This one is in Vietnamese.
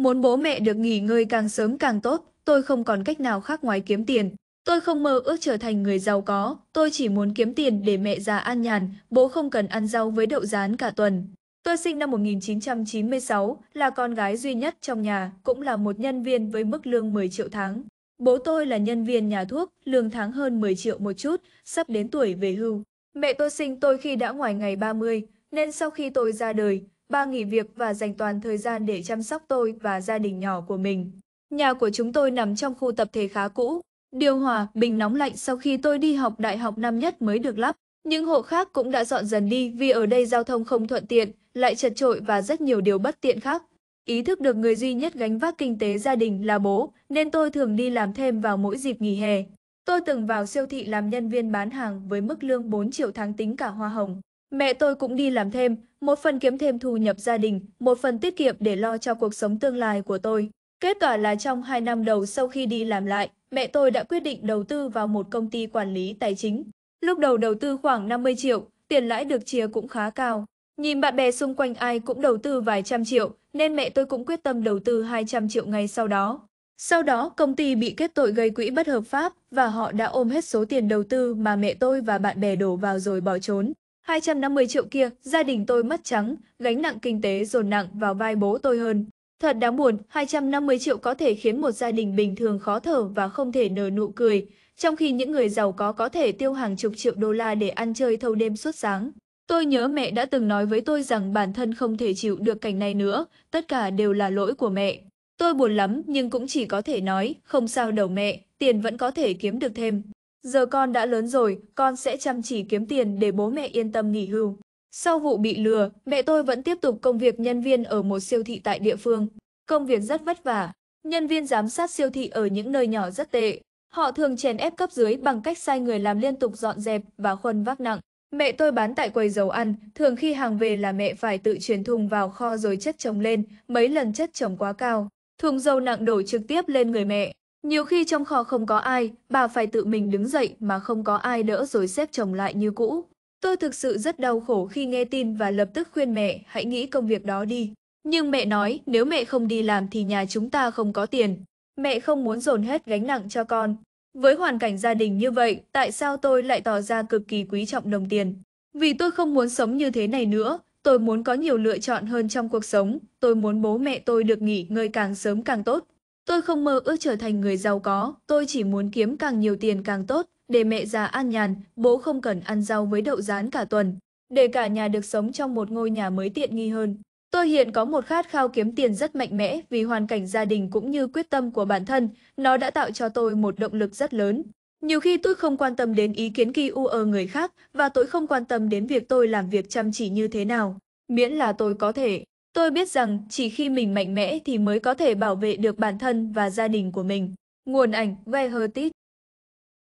Muốn bố mẹ được nghỉ ngơi càng sớm càng tốt, tôi không còn cách nào khác ngoài kiếm tiền. Tôi không mơ ước trở thành người giàu có, tôi chỉ muốn kiếm tiền để mẹ già an nhàn, bố không cần ăn rau với đậu rán cả tuần. Tôi sinh năm 1996, là con gái duy nhất trong nhà, cũng là một nhân viên với mức lương 10 triệu tháng. Bố tôi là nhân viên nhà thuốc, lương tháng hơn 10 triệu một chút, sắp đến tuổi về hưu. Mẹ tôi sinh tôi khi đã ngoài ngày 30, nên sau khi tôi ra đời, Ba nghỉ việc và dành toàn thời gian để chăm sóc tôi và gia đình nhỏ của mình. Nhà của chúng tôi nằm trong khu tập thể khá cũ. Điều hòa, bình nóng lạnh sau khi tôi đi học đại học năm nhất mới được lắp. Những hộ khác cũng đã dọn dần đi vì ở đây giao thông không thuận tiện, lại chật trội và rất nhiều điều bất tiện khác. Ý thức được người duy nhất gánh vác kinh tế gia đình là bố, nên tôi thường đi làm thêm vào mỗi dịp nghỉ hè. Tôi từng vào siêu thị làm nhân viên bán hàng với mức lương 4 triệu tháng tính cả hoa hồng. Mẹ tôi cũng đi làm thêm, một phần kiếm thêm thu nhập gia đình, một phần tiết kiệm để lo cho cuộc sống tương lai của tôi. Kết quả là trong 2 năm đầu sau khi đi làm lại, mẹ tôi đã quyết định đầu tư vào một công ty quản lý tài chính. Lúc đầu đầu tư khoảng 50 triệu, tiền lãi được chia cũng khá cao. Nhìn bạn bè xung quanh ai cũng đầu tư vài trăm triệu, nên mẹ tôi cũng quyết tâm đầu tư 200 triệu ngay sau đó. Sau đó, công ty bị kết tội gây quỹ bất hợp pháp và họ đã ôm hết số tiền đầu tư mà mẹ tôi và bạn bè đổ vào rồi bỏ trốn. 250 triệu kia, gia đình tôi mất trắng, gánh nặng kinh tế dồn nặng vào vai bố tôi hơn. Thật đáng buồn, 250 triệu có thể khiến một gia đình bình thường khó thở và không thể nở nụ cười, trong khi những người giàu có có thể tiêu hàng chục triệu đô la để ăn chơi thâu đêm suốt sáng. Tôi nhớ mẹ đã từng nói với tôi rằng bản thân không thể chịu được cảnh này nữa, tất cả đều là lỗi của mẹ. Tôi buồn lắm nhưng cũng chỉ có thể nói, không sao đâu mẹ, tiền vẫn có thể kiếm được thêm. Giờ con đã lớn rồi, con sẽ chăm chỉ kiếm tiền để bố mẹ yên tâm nghỉ hưu. Sau vụ bị lừa, mẹ tôi vẫn tiếp tục công việc nhân viên ở một siêu thị tại địa phương. Công việc rất vất vả. Nhân viên giám sát siêu thị ở những nơi nhỏ rất tệ. Họ thường chèn ép cấp dưới bằng cách sai người làm liên tục dọn dẹp và khuân vác nặng. Mẹ tôi bán tại quầy dầu ăn, thường khi hàng về là mẹ phải tự chuyển thùng vào kho rồi chất chồng lên, mấy lần chất chồng quá cao. Thùng dầu nặng đổ trực tiếp lên người mẹ. Nhiều khi trong kho không có ai, bà phải tự mình đứng dậy mà không có ai đỡ rồi xếp chồng lại như cũ. Tôi thực sự rất đau khổ khi nghe tin và lập tức khuyên mẹ hãy nghĩ công việc đó đi. Nhưng mẹ nói nếu mẹ không đi làm thì nhà chúng ta không có tiền. Mẹ không muốn dồn hết gánh nặng cho con. Với hoàn cảnh gia đình như vậy, tại sao tôi lại tỏ ra cực kỳ quý trọng đồng tiền? Vì tôi không muốn sống như thế này nữa, tôi muốn có nhiều lựa chọn hơn trong cuộc sống, tôi muốn bố mẹ tôi được nghỉ ngơi càng sớm càng tốt, Tôi không mơ ước trở thành người giàu có, tôi chỉ muốn kiếm càng nhiều tiền càng tốt, để mẹ già an nhàn, bố không cần ăn rau với đậu rán cả tuần, để cả nhà được sống trong một ngôi nhà mới tiện nghi hơn. Tôi hiện có một khát khao kiếm tiền rất mạnh mẽ vì hoàn cảnh gia đình cũng như quyết tâm của bản thân, nó đã tạo cho tôi một động lực rất lớn. Nhiều khi tôi không quan tâm đến ý kiến kỳ ở người khác và tôi không quan tâm đến việc tôi làm việc chăm chỉ như thế nào, miễn là tôi có thể. Tôi biết rằng chỉ khi mình mạnh mẽ thì mới có thể bảo vệ được bản thân và gia đình của mình. Nguồn ảnh Gai